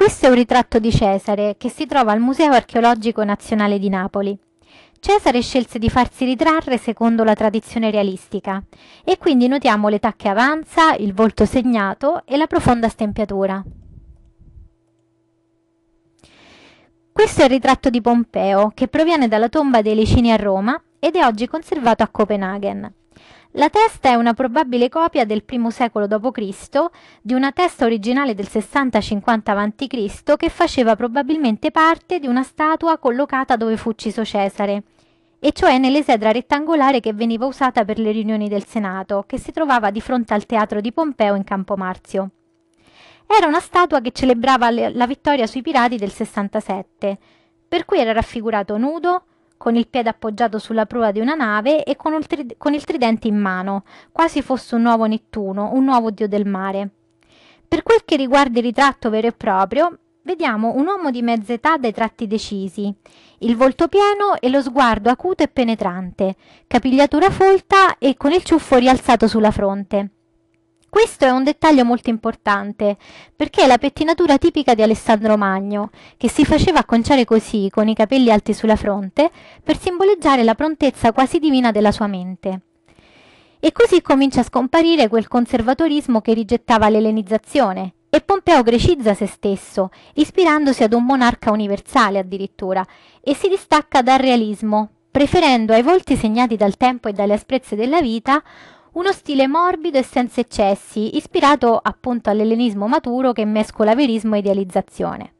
Questo è un ritratto di Cesare che si trova al Museo archeologico nazionale di Napoli. Cesare scelse di farsi ritrarre secondo la tradizione realistica e quindi notiamo l'età che avanza, il volto segnato e la profonda stempiatura. Questo è il ritratto di Pompeo che proviene dalla tomba dei Licini a Roma ed è oggi conservato a Copenaghen. La testa è una probabile copia del I secolo d.C. di una testa originale del 60-50 a.C. che faceva probabilmente parte di una statua collocata dove fu ucciso Cesare, e cioè nell'esedra rettangolare che veniva usata per le riunioni del Senato, che si trovava di fronte al teatro di Pompeo in Campo Marzio. Era una statua che celebrava la vittoria sui pirati del 67, per cui era raffigurato nudo, con il piede appoggiato sulla prua di una nave e con, tri- con il tridente in mano, quasi fosse un nuovo Nettuno, un nuovo dio del mare. Per quel che riguarda il ritratto vero e proprio, vediamo un uomo di mezza età dai tratti decisi, il volto pieno e lo sguardo acuto e penetrante, capigliatura folta e con il ciuffo rialzato sulla fronte. Questo è un dettaglio molto importante, perché è la pettinatura tipica di Alessandro Magno, che si faceva acconciare così, con i capelli alti sulla fronte, per simboleggiare la prontezza quasi divina della sua mente. E così comincia a scomparire quel conservatorismo che rigettava l'elenizzazione, e Pompeo grecizza se stesso, ispirandosi ad un monarca universale addirittura, e si distacca dal realismo, preferendo ai volti segnati dal tempo e dalle asprezze della vita uno stile morbido e senza eccessi, ispirato appunto all'ellenismo maturo che mescola verismo e idealizzazione.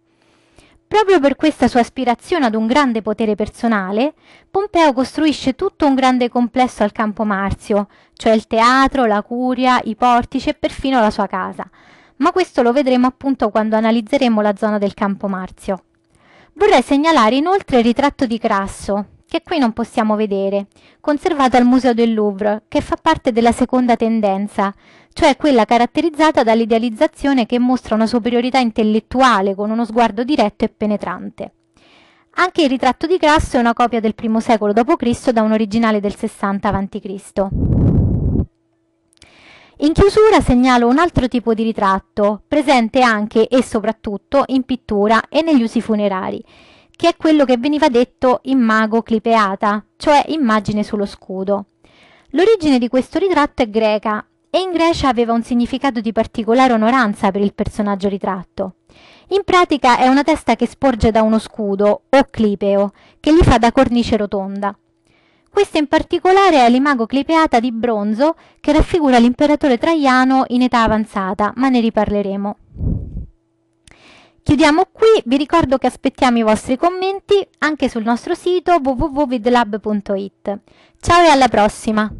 Proprio per questa sua aspirazione ad un grande potere personale, Pompeo costruisce tutto un grande complesso al campo Marzio, cioè il teatro, la curia, i portici e perfino la sua casa. Ma questo lo vedremo appunto quando analizzeremo la zona del campo Marzio. Vorrei segnalare inoltre il ritratto di Crasso, che qui non possiamo vedere, conservata al Museo del Louvre, che fa parte della seconda tendenza, cioè quella caratterizzata dall'idealizzazione che mostra una superiorità intellettuale con uno sguardo diretto e penetrante. Anche il ritratto di Grasso è una copia del I secolo d.C. da un originale del 60 a.C. In chiusura segnalo un altro tipo di ritratto, presente anche e soprattutto in pittura e negli usi funerari, che è quello che veniva detto immago clipeata, cioè immagine sullo scudo. L'origine di questo ritratto è greca e in Grecia aveva un significato di particolare onoranza per il personaggio ritratto. In pratica è una testa che sporge da uno scudo, o clipeo, che gli fa da cornice rotonda. Questa in particolare è l'imago clipeata di bronzo che raffigura l'imperatore Traiano in età avanzata, ma ne riparleremo. Chiudiamo qui, vi ricordo che aspettiamo i vostri commenti anche sul nostro sito www.vidlab.it. Ciao e alla prossima!